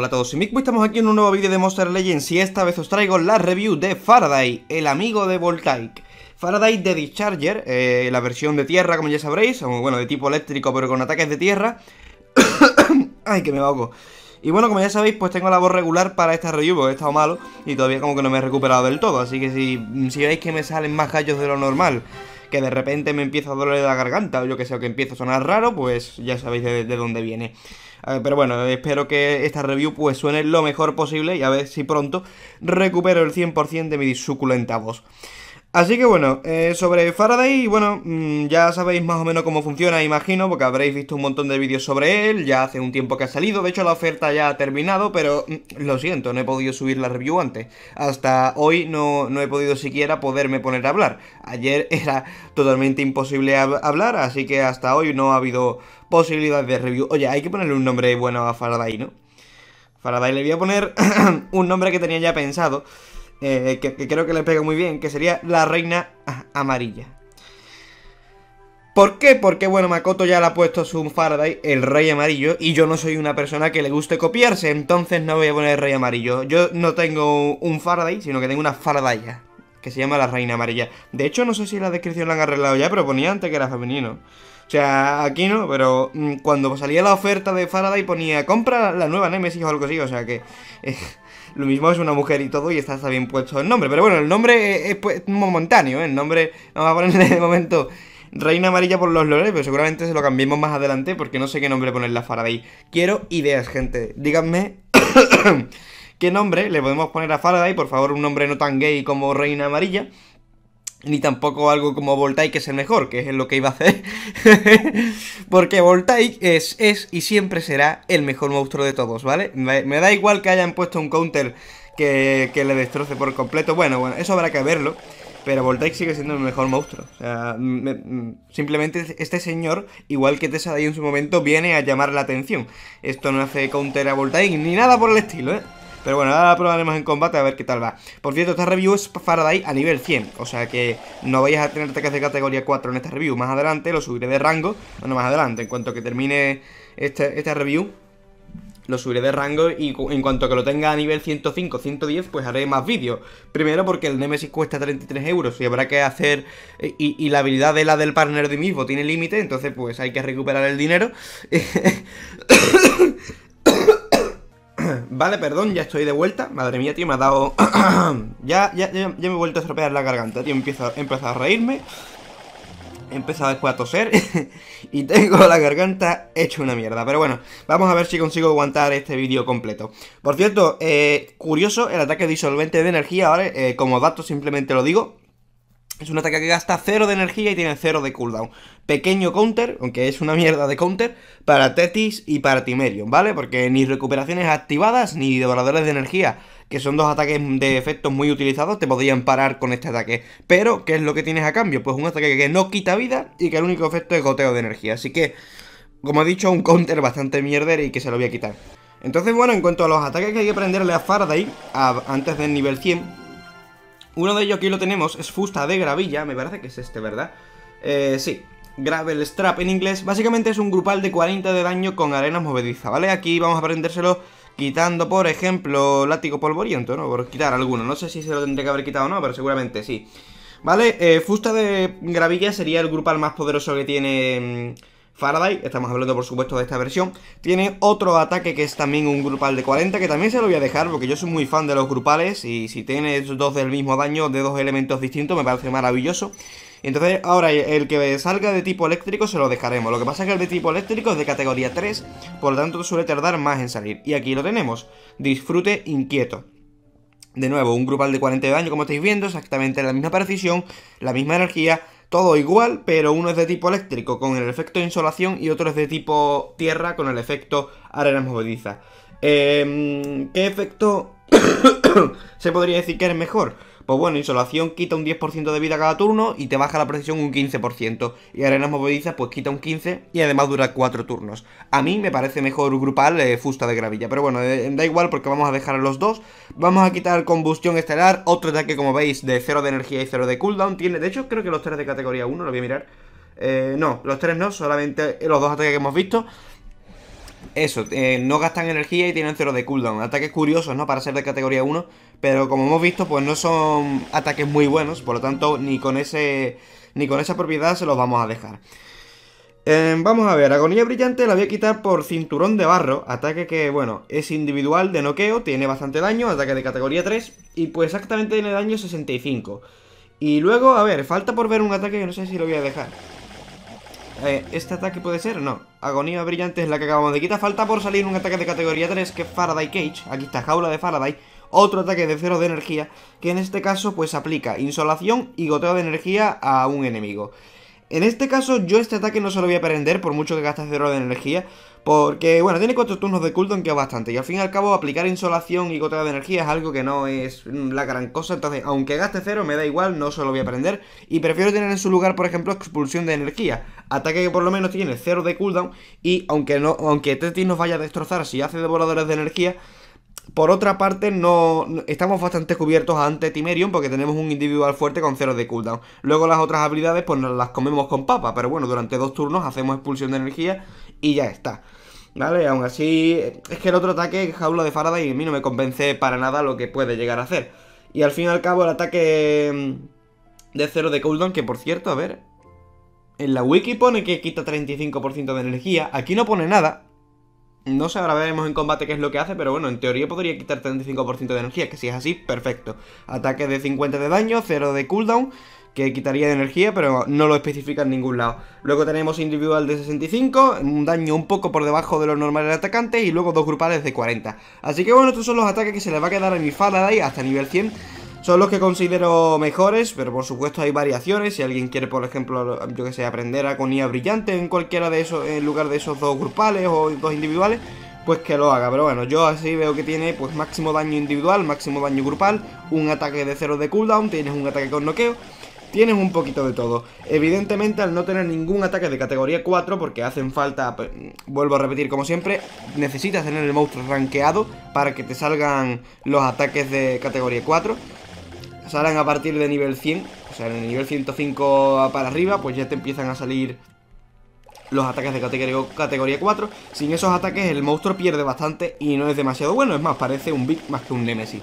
Hola a todos, soy Mikbo estamos aquí en un nuevo vídeo de Monster Legends y esta vez os traigo la review de Faraday, el amigo de Voltaic. Faraday de Discharger, eh, la versión de tierra como ya sabréis, bueno, de tipo eléctrico pero con ataques de tierra. Ay, que me ahogo. Y bueno, como ya sabéis, pues tengo la voz regular para esta review porque he estado malo y todavía como que no me he recuperado del todo. Así que si, si veis que me salen más gallos de lo normal, que de repente me empieza a doler la garganta o yo que sea, o que empiezo a sonar raro, pues ya sabéis de dónde viene pero bueno, espero que esta review pues suene lo mejor posible y a ver si pronto recupero el 100% de mi suculenta voz. Así que bueno, eh, sobre Faraday, bueno, mm, ya sabéis más o menos cómo funciona, imagino, porque habréis visto un montón de vídeos sobre él, ya hace un tiempo que ha salido, de hecho la oferta ya ha terminado, pero mm, lo siento, no he podido subir la review antes. Hasta hoy no, he podido siquiera poderme poner a hablar. Ayer era totalmente imposible hablar, así que hasta hoy no ha habido posibilidad de review. Oye, hay que ponerle un nombre bueno a Faraday, ¿no? Faraday le voy a poner un nombre que tenía ya pensado. Eh, que, creo que le pega muy bien, que sería la reina amarilla. ¿Por qué? Porque, bueno, Makoto ya le ha puesto su Faraday, el rey amarillo, y yo no soy una persona que le guste copiarse, entonces no voy a poner el rey amarillo. Yo no tengo un Faraday, sino que tengo una Faradaya, que se llama la reina amarilla. De hecho, no sé si la descripción la han arreglado ya, pero ponía antes que era femenino. O sea, aquí no, pero mm, cuando salía la oferta de Faraday ponía compra la nueva Nemesis o algo así, o sea que... Eh, lo mismo es una mujer y todo y está bien puesto el nombre. Pero bueno, el nombre es, pues, momentáneo, ¿eh? el nombre vamos a ponerle de momento Reina Amarilla por los Lores, pero seguramente se lo cambiemos más adelante porque no sé qué nombre ponerle a Faraday. Quiero ideas, gente. Díganme qué nombre le podemos poner a Faraday, por favor, un nombre no tan gay como Reina Amarilla ni tampoco algo como Voltaic es el mejor, que es lo que iba a hacer. Porque Voltaic es, es y siempre será el mejor monstruo de todos, ¿vale? Me, da igual que hayan puesto un counter que, que, le destroce por completo. Bueno, bueno, eso habrá que verlo. Pero Voltaic sigue siendo el mejor monstruo. O sea, mm, simplemente este señor, igual que Tessa en su momento, viene a llamar la atención. Esto no hace counter a Voltaic ni nada por el estilo, ¿eh? Pero bueno, ahora la probaremos en combate a ver qué tal va. Por cierto, esta review es Faraday a nivel 100. O sea que no vayas a tener que hacer categoría 4 en esta review. Más adelante lo subiré de rango. Bueno, más adelante, en cuanto que termine este, esta, review lo subiré de rango y en cuanto que lo tenga a nivel 105, 110, pues haré más vídeos. Primero porque el Nemesis cuesta 33 euros y habrá que hacer... Eh, y, la habilidad de la del partner de mismo tiene límite, entonces pues hay que recuperar el dinero. vale, perdón, ya estoy de vuelta. Madre mía, tío, me ha dado... ya, ya, ya, me he vuelto a estropear la garganta, tío. Empiezo, empezado a reírme. He empezado después a toser y tengo la garganta hecha una mierda. Pero bueno, vamos a ver si consigo aguantar este vídeo completo. Por cierto, eh, curioso el ataque disolvente de energía. Eh, como dato simplemente lo digo, es un ataque que gasta 0 de energía y tiene 0 de cooldown. Pequeño counter, aunque es una mierda de counter, para Tetis y para Timerion, ¿vale? Porque ni recuperaciones activadas ni devoradores de energía, que son dos ataques de efectos muy utilizados, te podrían parar con este ataque. Pero, ¿qué es lo que tienes a cambio? Pues un ataque que no quita vida y que el único efecto es goteo de energía. Así que, como he dicho, un counter bastante mierder y que se lo voy a quitar. Entonces, bueno, en cuanto a los ataques que hay que prenderle a Faraday antes del nivel 100, uno de ellos aquí lo tenemos, es fusta de gravilla, me parece que es este, ¿verdad? Eh, sí, Gravel Strap en inglés. Básicamente es un grupal de 40 de daño con arena movediza, ¿vale? Aquí vamos a aprendérselo quitando, por ejemplo, látigo polvoriento, ¿no? Por quitar alguno, no sé si se lo tendré que haber quitado o no, pero seguramente sí. ¿Vale? Eh, fusta de gravilla sería el grupal más poderoso que tiene... Mm, Faraday, estamos hablando por supuesto de esta versión. Tiene otro ataque que es también un grupal de 40, que también se lo voy a dejar porque yo soy muy fan de los grupales y si tienes dos del mismo daño de dos elementos distintos me parece maravilloso. Entonces ahora el que salga de tipo eléctrico se lo dejaremos. Lo que pasa es que el de tipo eléctrico es de categoría 3, por lo tanto suele tardar más en salir. Y aquí lo tenemos, disfrute inquieto. De nuevo, un grupal de 40 de daño como estáis viendo, exactamente la misma precisión, la misma energía, todo igual, pero uno es de tipo eléctrico con el efecto de insolación y otro es de tipo tierra con el efecto arena movediza. Em, ¿Qué efecto se podría decir que es mejor? Pues bueno, insolación quita un 10% de vida cada turno y te baja la precisión un 15%. Y arenas movedizas pues quita un 15% y además dura 4 turnos. A mí me parece mejor grupal eh, fusta de gravilla, pero bueno, eh, da igual porque vamos a dejar a los dos. Vamos a quitar combustión estelar, otro ataque como veis de 0 de energía y 0 de cooldown. Tiene, de hecho creo que los 3 de categoría 1, lo voy a mirar. Eh, no, los tres no, solamente los dos ataques que hemos visto eso, eh, no gastan energía y tienen cero de cooldown. Ataques curiosos, ¿no? Para ser de categoría 1. Pero como hemos visto, pues no son ataques muy buenos. Por lo tanto, ni con, ese, ni con esa propiedad se los vamos a dejar. Em, vamos a ver, Agonía Brillante la voy a quitar por Cinturón de Barro. Ataque que, bueno, es individual de noqueo, tiene bastante daño, ataque de categoría 3. Y pues exactamente tiene daño 65. Y luego, a ver, falta por ver un ataque que no sé si lo voy a dejar. Eh, ¿Este ataque puede ser? No. Agonía brillante es la que acabamos de quitar. Falta por salir un ataque de categoría 3, que es Faraday Cage. Aquí está, jaula de Faraday. Otro ataque de cero de energía, que en este caso pues aplica insolación y goteo de energía a un enemigo. En este caso yo este ataque no se lo voy a prender, por mucho que gaste cero de energía, porque, bueno, tiene cuatro turnos de cooldown que es bastante. Y al fin y al cabo, aplicar insolación y gota de energía es algo que no es la gran cosa. Entonces, aunque gaste cero, me da igual, no se lo voy a aprender. Y prefiero tener en su lugar, por ejemplo, expulsión de energía. Ataque que por lo menos tiene cero de cooldown. Y aunque, no, aunque Tetis nos vaya a destrozar si hace devoradores de energía, por otra parte, no, estamos bastante cubiertos ante Timerion porque tenemos un individual fuerte con cero de cooldown. Luego las otras habilidades pues las comemos con papa, pero bueno, durante dos turnos hacemos expulsión de energía y ya está. ¿Vale? Aún así, es que el otro ataque, Jaula de Faraday, a mí no me convence para nada lo que puede llegar a hacer. Y al fin y al cabo, el ataque mm, de cero de cooldown, que por cierto, a ver... En la wiki pone que quita 35% de energía, aquí no pone nada. No sé, ahora veremos en combate qué es lo que hace, pero bueno, en teoría podría quitar 35% de energía, que si es así, perfecto. Ataque de 50 de daño, 0 de cooldown, que quitaría de energía, pero no lo especifica en ningún lado. Luego tenemos individual de 65, un daño un poco por debajo de los normales del atacante, y luego dos grupales de 40. Así que bueno, estos son los ataques que se les va a quedar a mi ahí hasta nivel 100. Son los que considero mejores, pero por supuesto hay variaciones. Si alguien quiere, por ejemplo, yo que sé, aprender a conía brillante en cualquiera de esos, en lugar de esos dos grupales o dos individuales, pues que lo haga. Pero bueno, yo así veo que tiene pues máximo daño individual, máximo daño grupal, un ataque de 0 de cooldown, tienes un ataque con noqueo tienes un poquito de todo. Evidentemente, al no tener ningún ataque de categoría 4, porque hacen falta, pues, vuelvo a repetir como siempre, necesitas tener el monstruo rankeado para que te salgan los ataques de categoría 4. Salen a partir de nivel 100, o sea, en el nivel 105 para arriba, pues ya te empiezan a salir los ataques de categoría, categoría 4. Sin esos ataques el monstruo pierde bastante y no es demasiado bueno, es más, parece un Big más que un Nemesis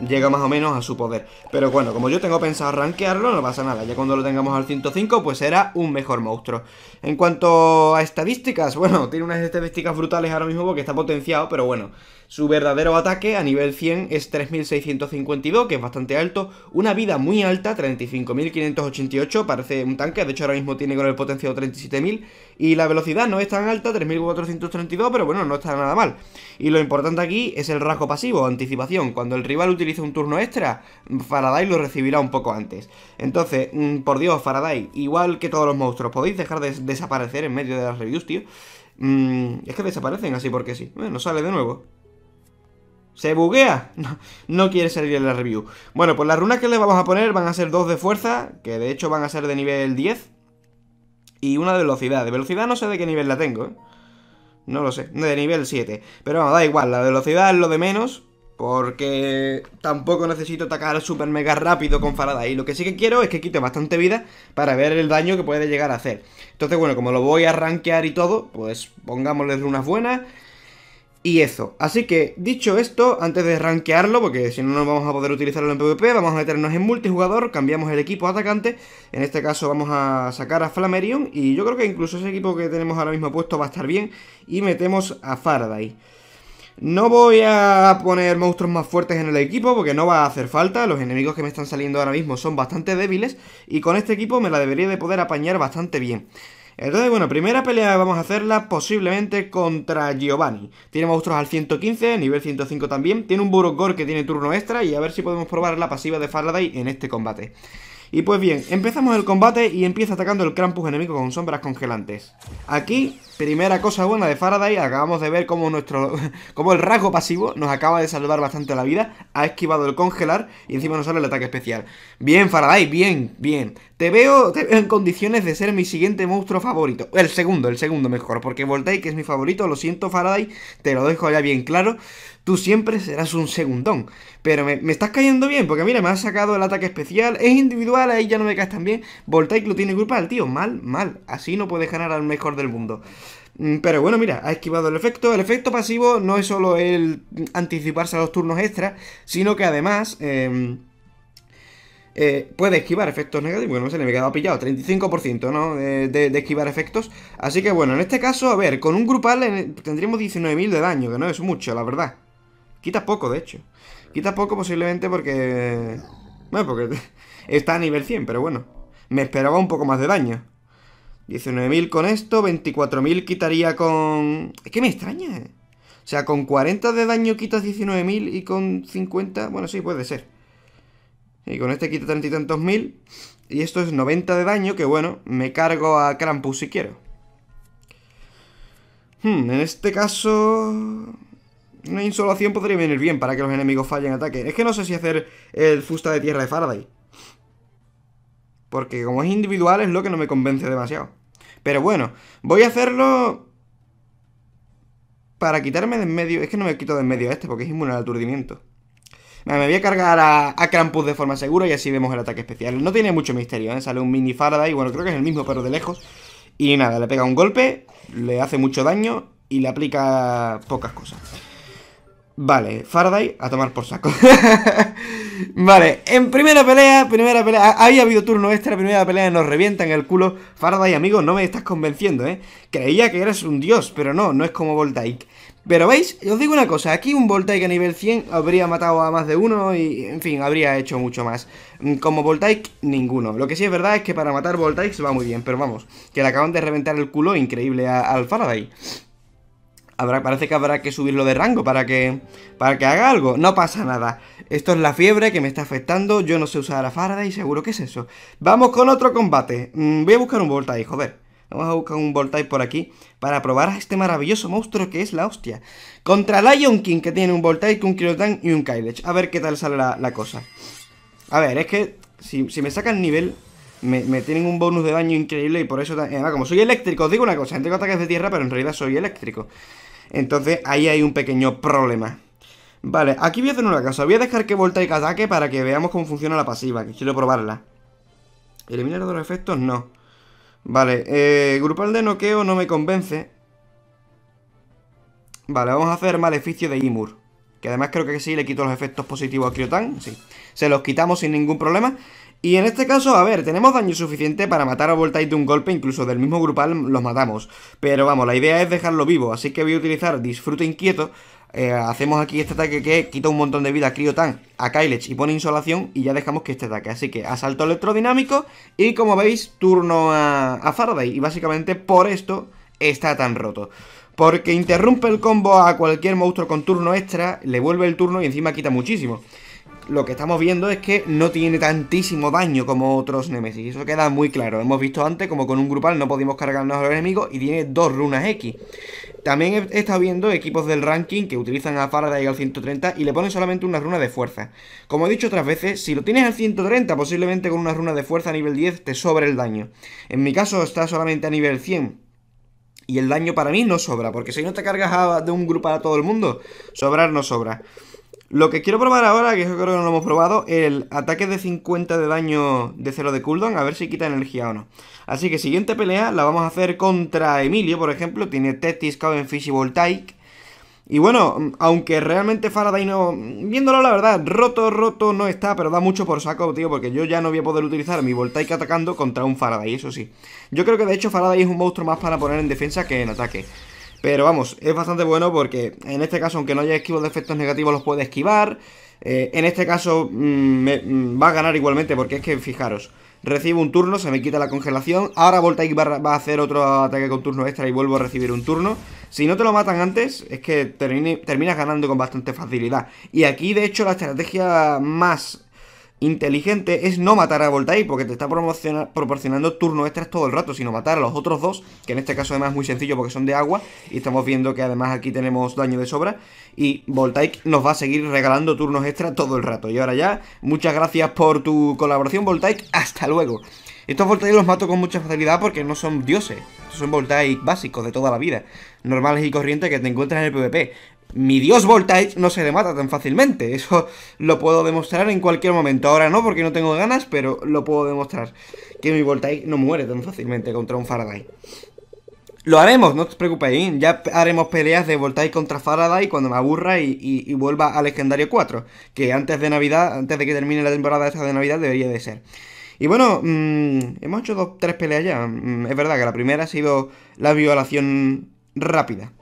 llega más o menos a su poder. Pero bueno, como yo tengo pensado rankearlo, no pasa nada. Ya cuando lo tengamos al 105, pues será un mejor monstruo. En cuanto a estadísticas, bueno, tiene unas estadísticas brutales ahora mismo porque está potenciado, pero bueno. Su verdadero ataque a nivel 100 es 3652, que es bastante alto, una vida muy alta, 35.588, parece un tanque, de hecho ahora mismo tiene con el potenciado 37.000, y la velocidad no es tan alta, 3.432, pero bueno, no está nada mal. Y lo importante aquí es el rasgo pasivo, anticipación, cuando el rival utiliza un turno extra, Faraday lo recibirá un poco antes. Entonces, mm, por Dios, Faraday, igual que todos los monstruos, podéis dejar de desaparecer en medio de las reviews, tío. Mm, es que desaparecen así porque sí. Bueno, sale de nuevo. ¿Se buguea? No, quiere salir en la review. Bueno, pues las runas que le vamos a poner van a ser dos de fuerza, que de hecho van a ser de nivel 10. Y una de velocidad. De velocidad no sé de qué nivel la tengo, ¿eh? No lo sé, de nivel 7. Pero bueno, da igual, la velocidad es lo de menos, porque tampoco necesito atacar super mega rápido con Faraday. Lo que sí que quiero es que quite bastante vida para ver el daño que puede llegar a hacer. Entonces, bueno, como lo voy a rankear y todo, pues pongámosle runas buenas y eso. Así que, dicho esto, antes de rankearlo, porque si no, no vamos a poder utilizarlo en PvP, vamos a meternos en multijugador, cambiamos el equipo atacante, en este caso vamos a sacar a Flamerion, y yo creo que incluso ese equipo que tenemos ahora mismo puesto va a estar bien, y metemos a Faraday. No voy a poner monstruos más fuertes en el equipo porque no va a hacer falta, los enemigos que me están saliendo ahora mismo son bastante débiles y con este equipo me la debería de poder apañar bastante bien. Entonces, bueno, primera pelea vamos a hacerla posiblemente contra Giovanni. Tiene monstruos al 115, nivel 105 también. Tiene un Burogor que tiene turno extra y a ver si podemos probar la pasiva de Faraday en este combate. Y pues bien, empezamos el combate y empieza atacando el Krampus enemigo con sombras congelantes. Aquí, primera cosa buena de Faraday, acabamos de ver cómo, nuestro, cómo el rasgo pasivo nos acaba de salvar bastante la vida, ha esquivado el congelar y encima nos sale el ataque especial. Bien, Faraday, bien, bien. Te veo, te veo en condiciones de ser mi siguiente monstruo favorito. El segundo, el segundo mejor, porque Voltaic es mi favorito, lo siento Faraday, te lo dejo ya bien claro tú siempre serás un segundón. Pero me, estás cayendo bien, porque mira, me ha sacado el ataque especial, es individual, ahí ya no me caes tan bien. Voltaic lo tiene grupal, tío, mal, mal. Así no puedes ganar al mejor del mundo. Mm, pero bueno, mira, ha esquivado el efecto. El efecto pasivo no es solo el anticiparse a los turnos extra, sino que además... Em, eh, puede esquivar efectos negativos. Bueno, se le me quedado pillado, 35% ¿no? de, esquivar efectos. Así que bueno, en este caso, a ver, con un grupal tendríamos 19.000 de daño, que no es mucho, la verdad. Quita poco, de hecho. Quita poco posiblemente porque... Bueno, porque está a nivel 100, pero bueno. Me esperaba un poco más de daño. 19.000 con esto, 24.000 quitaría con... Es que me extraña. ¿eh? O sea, con 40 de daño quitas 19.000 y con 50... Bueno, sí, puede ser. Y con este quita treinta y tantos mil. Y esto es 90 de daño, que bueno, me cargo a Krampus si quiero. Hmm, en este caso... Una insolación podría venir bien para que los enemigos fallen ataque. Es que no sé si hacer el fusta de tierra de Faraday. Porque como es individual es lo que no me convence demasiado. Pero bueno, voy a hacerlo... Para quitarme de en medio... Es que no me quito de en medio a este porque es inmune al aturdimiento. me voy a cargar a, a, Krampus de forma segura y así vemos el ataque especial. No tiene mucho misterio, ¿eh? Sale un mini Faraday, bueno, creo que es el mismo, pero de lejos. Y nada, le pega un golpe, le hace mucho daño y le aplica pocas cosas. Vale, Faraday a tomar por saco. vale, en primera pelea, primera pelea, había habido turno extra, primera pelea, nos revientan el culo. Faraday, amigo, no me estás convenciendo, ¿eh? Creía que eres un dios, pero no, no es como Voltaic. Pero veis, os digo una cosa, aquí un Voltaic a nivel 100 habría matado a más de uno y, en fin, habría hecho mucho más. Mm, como Voltaic, ninguno. Lo que sí es verdad es que para matar se va muy bien, pero vamos, que le acaban de reventar el culo increíble al Faraday parece que habrá que subirlo de rango para que, para que haga algo. No pasa nada. Esto es la fiebre que me está afectando. Yo no sé usar a Faraday, seguro que es eso. Vamos con otro combate. Mm, voy a buscar un Voltaire, joder. Vamos a buscar un voltaje por aquí para probar a este maravilloso monstruo que es la hostia. Contra Lion King, que tiene un voltaje, un Kirotan y un Kylech. A ver qué tal sale la, cosa. A ver, es que si, me sacan nivel, me, tienen un bonus de daño increíble y por eso... Además, como soy eléctrico, os digo una cosa, tengo ataques de tierra, pero en realidad soy eléctrico. Entonces ahí hay un pequeño problema. Vale, aquí voy a hacer una cosa. Voy a dejar que Voltaic ataque para que veamos cómo funciona la pasiva. Que quiero probarla. ¿Eliminar los efectos? No. Vale, eh, grupal de noqueo no me convence. Vale, vamos a hacer maleficio de Imur. Que además creo que sí, le quito los efectos positivos a Kriotan. Sí, se los quitamos sin ningún problema. Y en este caso, a ver, tenemos daño suficiente para matar a Voltaire de un golpe, incluso del mismo grupal los matamos. Pero vamos, la idea es dejarlo vivo, así que voy a utilizar Disfrute Inquieto. Eh, hacemos aquí este ataque que quita un montón de vida a Criotan, a Kylech y pone Insolación y ya dejamos que este ataque. Así que asalto electrodinámico y como veis, turno a, a Faraday. Y básicamente por esto está tan roto. Porque interrumpe el combo a cualquier monstruo con turno extra, le vuelve el turno y encima quita muchísimo lo que estamos viendo es que no tiene tantísimo daño como otros Nemesis. Y Eso queda muy claro. Hemos visto antes como con un grupal no podemos cargarnos a los enemigos y tiene dos runas X. También he estado viendo equipos del ranking que utilizan a Faraday al 130 y le ponen solamente una runa de fuerza. Como he dicho otras veces, si lo tienes al 130, posiblemente con una runa de fuerza a nivel 10 te sobra el daño. En mi caso está solamente a nivel 100, y el daño para mí no sobra, porque si no te cargas de un grupal a todo el mundo, sobrar no sobra. Lo que quiero probar ahora, que yo creo que no lo hemos probado, el ataque de 50 de daño de 0 de cooldown, a ver si quita energía o no. Así que siguiente pelea la vamos a hacer contra Emilio, por ejemplo, tiene Tetis, Fish y Voltaic. Y bueno, aunque realmente Faraday no... Viéndolo la verdad, roto, roto no está, pero da mucho por saco, tío, porque yo ya no voy a poder utilizar mi Voltaic atacando contra un Faraday, eso sí. Yo creo que de hecho Faraday es un monstruo más para poner en defensa que en ataque. Pero vamos, es bastante bueno porque en este caso, aunque no haya esquivos de efectos negativos, los puede esquivar. Eh, en este caso mm, me, mm, va a ganar igualmente porque es que, fijaros, recibo un turno, se me quita la congelación. Ahora Voltaic va, va, a hacer otro ataque con turno extra y vuelvo a recibir un turno. Si no te lo matan antes, es que terminas ganando con bastante facilidad. Y aquí, de hecho, la estrategia más inteligente es no matar a Voltaic porque te está proporcionando turnos extras todo el rato, sino matar a los otros dos, que en este caso además es muy sencillo porque son de agua, y estamos viendo que además aquí tenemos daño de sobra, y Voltaic nos va a seguir regalando turnos extras todo el rato. Y ahora ya, muchas gracias por tu colaboración Voltaic, hasta luego. Estos Voltaic los mato con mucha facilidad porque no son dioses, son Voltaic básicos de toda la vida, normales y corrientes que te encuentras en el PvP mi dios Voltage no se le mata tan fácilmente. Eso lo puedo demostrar en cualquier momento. Ahora no, porque no tengo ganas, pero lo puedo demostrar. Que mi Voltage no muere tan fácilmente contra un Faraday. Lo haremos, no os preocupéis. Ya haremos peleas de Voltaire contra Faraday cuando me aburra y, vuelva a Legendario 4. Que antes de Navidad, antes de que termine la temporada esta de Navidad, debería de ser. Y bueno, mm, hemos hecho dos, tres peleas ya. Mm, es verdad que la primera ha sido la violación rápida.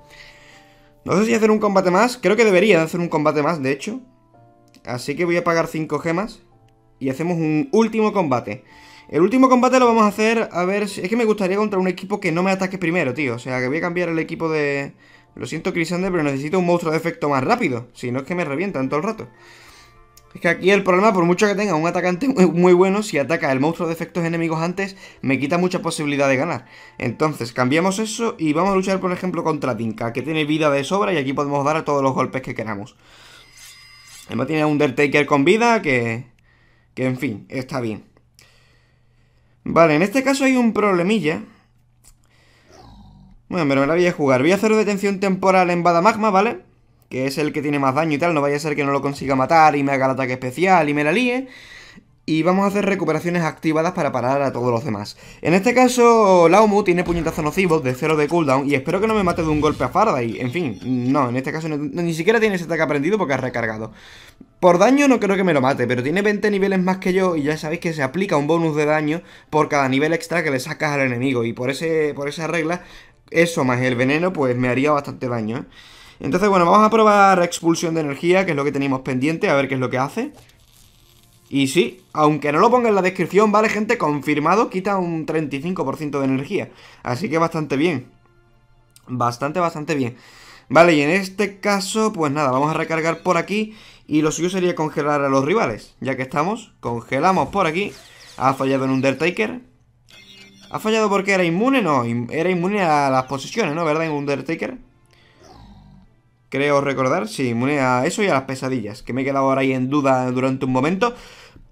No sé si hacer un combate más. Creo que debería hacer un combate más, de hecho. Así que voy a pagar 5 gemas. Y hacemos un último combate. El último combate lo vamos a hacer, a ver, si... es que me gustaría contra un equipo que no me ataque primero, tío. O sea, que voy a cambiar el equipo de... Lo siento, Crisander, pero necesito un monstruo de efecto más rápido. Si no es que me revientan todo el rato. Es que aquí el problema, por mucho que tenga un atacante muy bueno, si ataca el monstruo de efectos enemigos antes, me quita mucha posibilidad de ganar. Entonces, cambiamos eso y vamos a luchar, por ejemplo, contra Dinka, que tiene vida de sobra y aquí podemos dar a todos los golpes que queramos. Además tiene Undertaker con vida, que... Que, en fin, está bien. Vale, en este caso hay un problemilla. Bueno, pero me la voy a jugar. Voy a hacer detención temporal en Badamagma, ¿vale? Magma, vale que es el que tiene más daño y tal, no vaya a ser que no lo consiga matar y me haga el ataque especial y me la líe. Y vamos a hacer recuperaciones activadas para parar a todos los demás. En este caso, Laumu tiene puñetazo nocivo de 0 de cooldown y espero que no me mate de un golpe a farda Y, En fin, no, en este caso ni siquiera tiene ese ataque aprendido porque ha recargado. Por daño no creo que me lo mate, pero tiene 20 niveles más que yo y ya sabéis que se aplica un bonus de daño por cada nivel extra que le sacas al enemigo. Y por, ese, por esa regla, eso más el veneno pues me haría bastante daño, ¿eh? Entonces, bueno, vamos a probar expulsión de energía, que es lo que tenemos pendiente, a ver qué es lo que hace. Y sí, aunque no lo ponga en la descripción, ¿vale, gente? Confirmado, quita un 35% de energía. Así que bastante bien. Bastante, bastante bien. Vale, y en este caso, pues nada, vamos a recargar por aquí. Y lo suyo sería congelar a los rivales. Ya que estamos, congelamos por aquí. Ha fallado en Undertaker. ¿Ha fallado porque era inmune? No, era inmune a las posesiones, ¿no? ¿Verdad? En Undertaker creo recordar, sí, a eso y a las pesadillas, que me he quedado ahora ahí en duda durante un momento.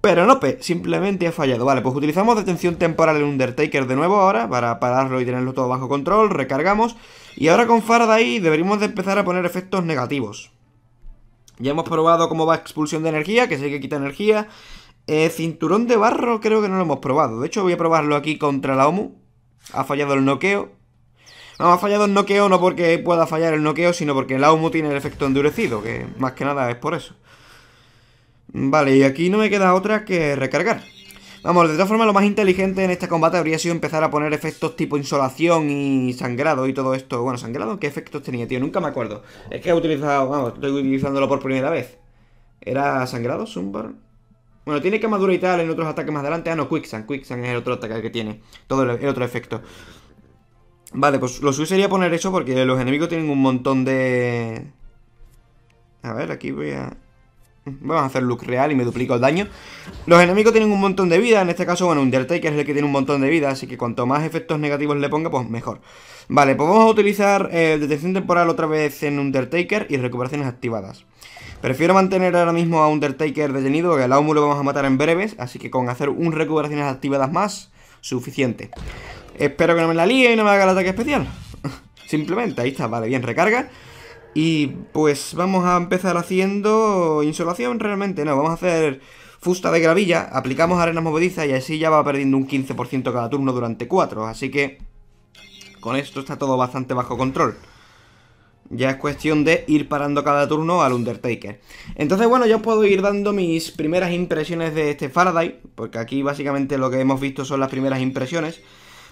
Pero no, simplemente ha fallado. Vale, pues utilizamos detención temporal en Undertaker de nuevo ahora para pararlo y tenerlo todo bajo control. Recargamos. Y ahora con Faraday deberíamos de empezar a poner efectos negativos. Ya hemos probado cómo va expulsión de energía, que sé que quita energía. Eh, cinturón de barro creo que no lo hemos probado. De hecho voy a probarlo aquí contra la OMU. Ha fallado el noqueo. No, ha fallado el noqueo no porque pueda fallar el noqueo, sino porque el Aumu tiene el efecto endurecido, que más que nada es por eso. Vale, y aquí no me queda otra que recargar. Vamos, de todas formas lo más inteligente en este combate habría sido empezar a poner efectos tipo insolación y sangrado y todo esto. Bueno, sangrado, ¿qué efectos tenía, tío? Nunca me acuerdo. Es que he utilizado, vamos, estoy utilizándolo por primera vez. ¿Era sangrado, Zumbar? Bueno, tiene que madurar y tal en otros ataques más adelante. Ah, no, Quicksand. Quicksand es el otro ataque que tiene. Todo el otro efecto. Vale, pues lo suyo sería poner eso porque los enemigos tienen un montón de... A ver, aquí voy a... Vamos a hacer look real y me duplico el daño Los enemigos tienen un montón de vida En este caso, bueno, Undertaker es el que tiene un montón de vida Así que cuanto más efectos negativos le ponga, pues mejor Vale, pues vamos a utilizar eh, Detección temporal otra vez en Undertaker Y recuperaciones activadas Prefiero mantener ahora mismo a Undertaker detenido Porque al Aumu lo vamos a matar en breves Así que con hacer un recuperaciones activadas más Suficiente Espero que no me la líe y no me haga el ataque especial. Simplemente, ahí está, vale, bien, recarga. Y pues vamos a empezar haciendo insolación realmente, no, vamos a hacer fusta de gravilla, aplicamos arena movediza y así ya va perdiendo un 15% cada turno durante 4, así que con esto está todo bastante bajo control. Ya es cuestión de ir parando cada turno al Undertaker. Entonces, bueno, yo os puedo ir dando mis primeras impresiones de este Faraday, porque aquí básicamente lo que hemos visto son las primeras impresiones.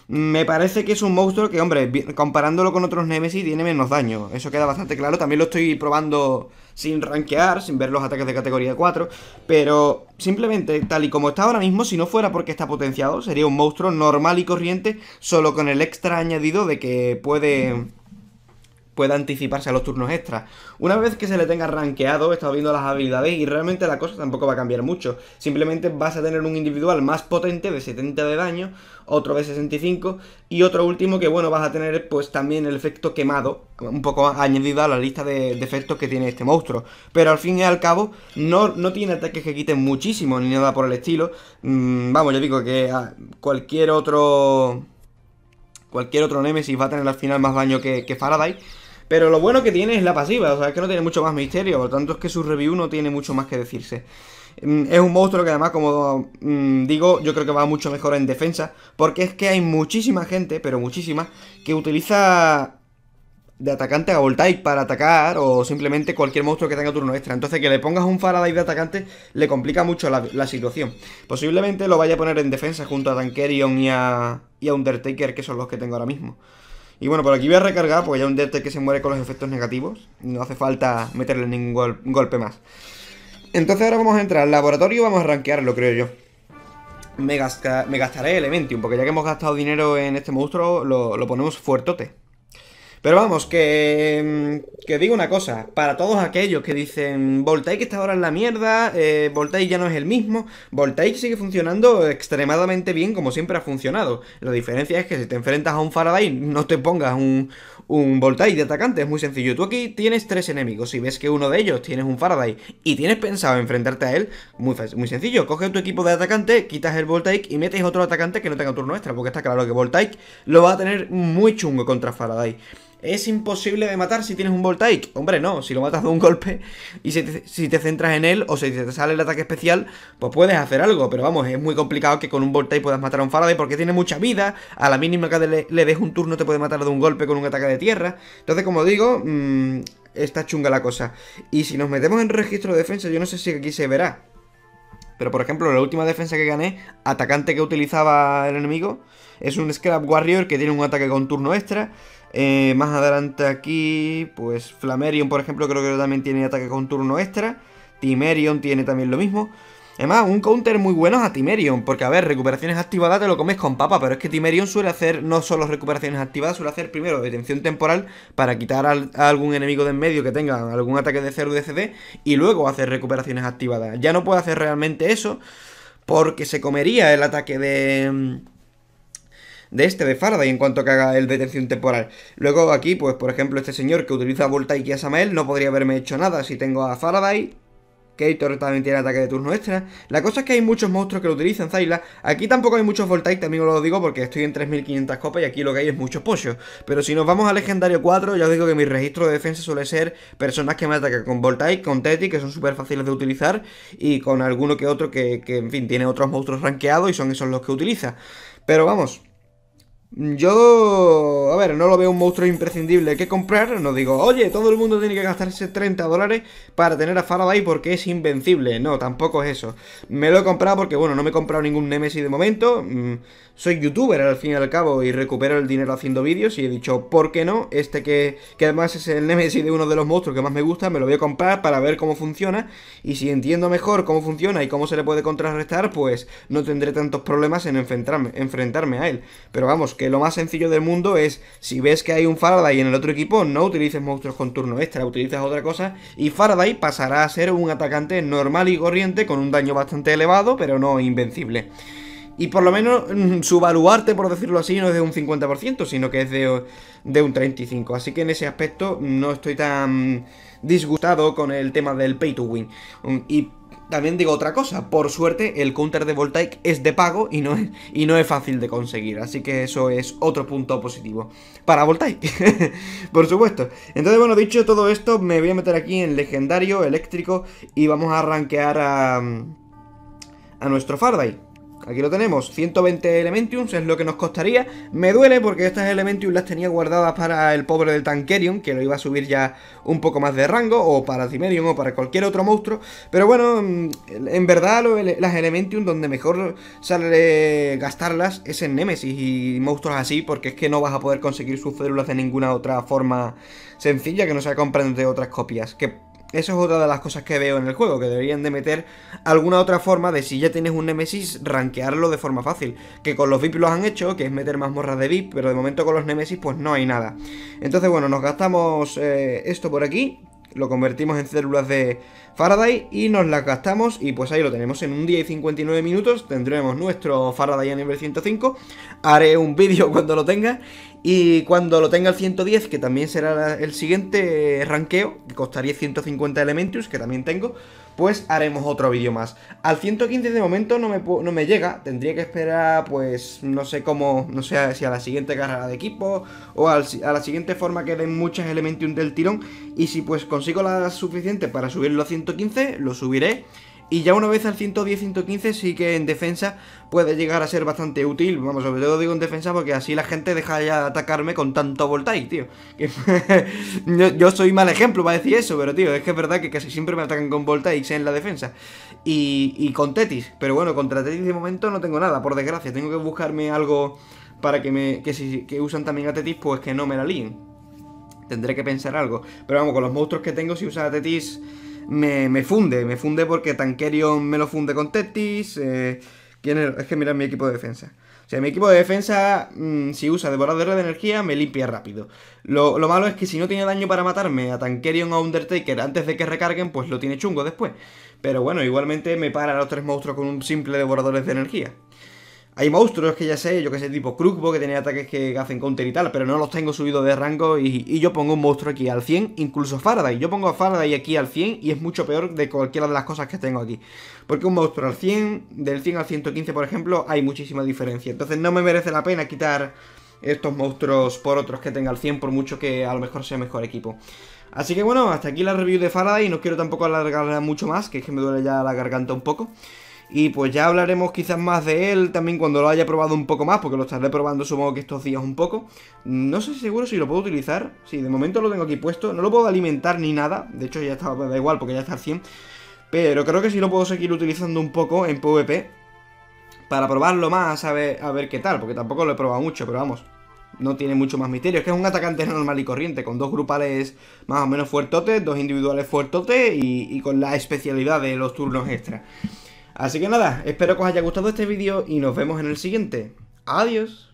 Me parece que es un monstruo que, hombre, comparándolo con otros Nemesis, tiene menos daño. Eso queda bastante claro. También lo estoy probando sin rankear, sin ver los ataques de categoría 4. Pero simplemente, tal y como está ahora mismo, si no fuera porque está potenciado, sería un monstruo normal y corriente, solo con el extra añadido de que puede pueda anticiparse a los turnos extras. Una vez que se le tenga rankeado, he estado viendo las habilidades y realmente la cosa tampoco va a cambiar mucho. Simplemente vas a tener un individual más potente de 70 de daño, otro de 65 y otro último que bueno, vas a tener pues también el efecto quemado, un poco añadido a la lista de, efectos que tiene este monstruo. Pero al fin y al cabo no, no tiene ataques que quiten muchísimo ni nada por el estilo. Mm, vamos, yo digo que ah, cualquier otro cualquier otro Nemesis va a tener al final más daño que Faraday. Pero lo bueno que tiene es la pasiva, o sea, es que no tiene mucho más misterio, por lo tanto es que su review no tiene mucho más que decirse. Mm, es un monstruo que además, como mm, digo, yo creo que va mucho mejor en defensa, porque es que hay muchísima gente, pero muchísima, que utiliza de atacante a Voltaic para atacar o simplemente cualquier monstruo que tenga turno extra. Entonces que le pongas un Faraday de atacante le complica mucho la, situación. Posiblemente lo vaya a poner en defensa junto a Tankerion y a Undertaker, que son los que tengo ahora mismo. Y bueno, por aquí voy a recargar porque ya un DT que se muere con los efectos negativos. No hace falta meterle ningún golpe más. Entonces ahora vamos a entrar al laboratorio y vamos a rankearlo, creo yo. Me, me gastaré Elementium, porque ya que hemos gastado dinero en este monstruo, lo, lo ponemos fuertote. Pero vamos, que, mm, que digo una cosa, para todos aquellos que dicen, Voltaic está ahora en la mierda, eh, Voltaic ya no es el mismo, Voltaic sigue funcionando extremadamente bien como siempre ha funcionado. La diferencia es que si te enfrentas a un Faraday, no te pongas un, un Voltaic de atacante, es muy sencillo. Tú aquí tienes tres enemigos, si ves que uno de ellos tienes un Faraday y tienes pensado enfrentarte a él, muy, muy sencillo, coge tu equipo de atacante, quitas el Voltaic y metes otro atacante que no tenga turno extra, porque está claro que Voltaic lo va a tener muy chungo contra Faraday es imposible de matar si tienes un Voltaic. Hombre, no, si lo matas de un golpe y si te, centras en él o si te sale el ataque especial, pues puedes hacer algo. Pero vamos, es muy complicado que con un Voltaic puedas matar a un Faraday porque tiene mucha vida. A la mínima que le, des un turno te puede matar de un golpe con un ataque de tierra. Entonces, como digo, mm, está chunga la cosa. Y si nos metemos en registro de defensa, yo no sé si aquí se verá. Pero por ejemplo, la última defensa que gané, atacante que utilizaba el enemigo, es un Scrap Warrior que tiene un ataque con turno extra. Eh, más adelante aquí, pues Flamerion, por ejemplo, creo que también tiene ataque con turno extra. Timerion tiene también lo mismo. Además, un counter muy bueno a Timerion, porque a ver, recuperaciones activadas te lo comes con papa, pero es que Timerion suele hacer no solo recuperaciones activadas, suele hacer primero detención temporal para quitar a algún enemigo de en medio que tenga algún ataque de cero de CD y luego hacer recuperaciones activadas. Ya no puede hacer realmente eso porque se comería el ataque de de este, de Faraday, en cuanto que haga el detención temporal. Luego aquí, pues por ejemplo, este señor que utiliza Voltaic y a Samael no podría haberme hecho nada si tengo a Faraday, Kator también tiene ataque de turno extra. La cosa es que hay muchos monstruos que lo utilizan, Zayla. Aquí tampoco hay muchos Voltaic, también os lo digo porque estoy en 3500 copas y aquí lo que hay es muchos pollos. Pero si nos vamos a Legendario 4, ya os digo que mi registro de defensa suele ser personas que me atacan con Voltaic, con Teti, que son súper fáciles de utilizar, y con alguno que otro que, que, en fin, tiene otros monstruos rankeados y son esos los que utiliza. Pero vamos... Yo, a ver, no lo veo un monstruo imprescindible que comprar. No digo, oye, todo el mundo tiene que gastarse 30 dólares para tener a Faraday porque es invencible. No, tampoco es eso. Me lo he comprado porque, bueno, no me he comprado ningún Nemesis de momento. Mm, soy youtuber al fin y al cabo y recupero el dinero haciendo vídeos. Y he dicho, ¿por qué no? Este que, que además es el Nemesis de uno de los monstruos que más me gusta, me lo voy a comprar para ver cómo funciona. Y si entiendo mejor cómo funciona y cómo se le puede contrarrestar, pues no tendré tantos problemas en enfrentarme, enfrentarme a él. Pero vamos, que lo más sencillo del mundo es, si ves que hay un Faraday en el otro equipo, no utilices monstruos con turno extra, utilizas otra cosa, y Faraday pasará a ser un atacante normal y corriente, con un daño bastante elevado, pero no invencible. Y por lo menos mm, su baluarte, por decirlo así, no es de un 50%, sino que es de, de un 35%. Así que en ese aspecto no estoy tan disgustado con el tema del pay to win. Y también digo otra cosa, por suerte el counter de Voltaic es de pago y no es, y no es fácil de conseguir, así que eso es otro punto positivo para Voltaic, por supuesto. Entonces bueno, dicho todo esto, me voy a meter aquí en legendario, eléctrico y vamos a rankear a, a nuestro Farday. Aquí lo tenemos, 120 Elementiums es lo que nos costaría. Me duele porque estas Elementiums las tenía guardadas para el pobre del Tankerion, que lo iba a subir ya un poco más de rango, o para Cimerion o para cualquier otro monstruo. Pero bueno, mm, en verdad las Elementiums donde mejor sale gastarlas es en Nemesis y monstruos así, porque es que no vas a poder conseguir sus células de ninguna otra forma sencilla que no sea comprando de otras copias. Que eso es otra de las cosas que veo en el juego, que deberían de meter alguna otra forma de si ya tienes un Nemesis, rankearlo de forma fácil. Que con los VIP lo han hecho, que es meter más morras de VIP, pero de momento con los Nemesis pues no hay nada. Entonces bueno, nos gastamos eh, esto por aquí, lo convertimos en células de Faraday y nos las gastamos y pues ahí lo tenemos. En un día y 59 minutos tendremos nuestro Faraday a nivel 105. Haré un vídeo cuando lo tenga y cuando lo tenga el 110, que también será el siguiente eh, ranqueo, que costaría 150 Elementus, que también tengo, pues haremos otro vídeo más. Al 115 de momento no me, no me llega, tendría que esperar, pues, no sé cómo, no sé si a la siguiente carrera de equipo o a la siguiente forma que den muchas elementos del tirón. Y si pues consigo la suficiente para subirlo a 115, lo subiré. Y ya una vez al 110-115 sí que en defensa puede llegar a ser bastante útil. Vamos, sobre todo digo en defensa porque así la gente deja ya de atacarme con tanto voltaic, tío. yo, soy mal ejemplo para decir eso, pero tío, es que es verdad que casi siempre me atacan con Voltaic en la defensa. Y, con Tetis, pero bueno, contra Tetis de momento no tengo nada, por desgracia. Tengo que buscarme algo para que me que si usan también a Tetis, pues que no me la líen. Tendré que pensar algo. Pero vamos, con los monstruos que tengo, si usan a Tetis me, funde, me funde porque Tankerion me lo funde con Tetis. Eh, es? que mira mi equipo de defensa. O sea, mi equipo de defensa, mm, si usa devoradores de energía, me limpia rápido. Lo, malo es que si no tiene daño para matarme a Tankerion o Undertaker antes de que recarguen, pues lo tiene chungo después. Pero bueno, igualmente me para a los tres monstruos con un simple devoradores de energía. Hay monstruos que ya sé, yo que sé, tipo Krugbo, que tiene ataques que hacen counter y tal, pero no los tengo subidos de rango y, y, yo pongo un monstruo aquí al 100, incluso Faraday. Yo pongo a Faraday aquí al 100 y es mucho peor de cualquiera de las cosas que tengo aquí. Porque un monstruo al 100, del 100 al 115, por ejemplo, hay muchísima diferencia. Entonces no me merece la pena quitar estos monstruos por otros que tenga al 100, por mucho que a lo mejor sea mejor equipo. Así que bueno, hasta aquí la review de Faraday, no quiero tampoco alargarla mucho más, que es que me duele ya la garganta un poco. Y pues ya hablaremos quizás más de él también cuando lo haya probado un poco más, porque lo estaré probando supongo que estos días un poco. No sé seguro si lo puedo utilizar. Si de momento lo tengo aquí puesto. No lo puedo alimentar ni nada. De hecho ya está, da igual porque ya está al 100. Pero creo que sí lo puedo seguir utilizando un poco en PvP. Para probarlo más, a ver, a ver qué tal. Porque tampoco lo he probado mucho, pero vamos. No tiene mucho más misterio. Es que es un atacante normal y corriente. Con dos grupales más o menos fuertotes. Dos individuales fuertotes. Y, y con la especialidad de los turnos extra. Así que nada, espero que os haya gustado este vídeo y nos vemos en el siguiente. Adiós.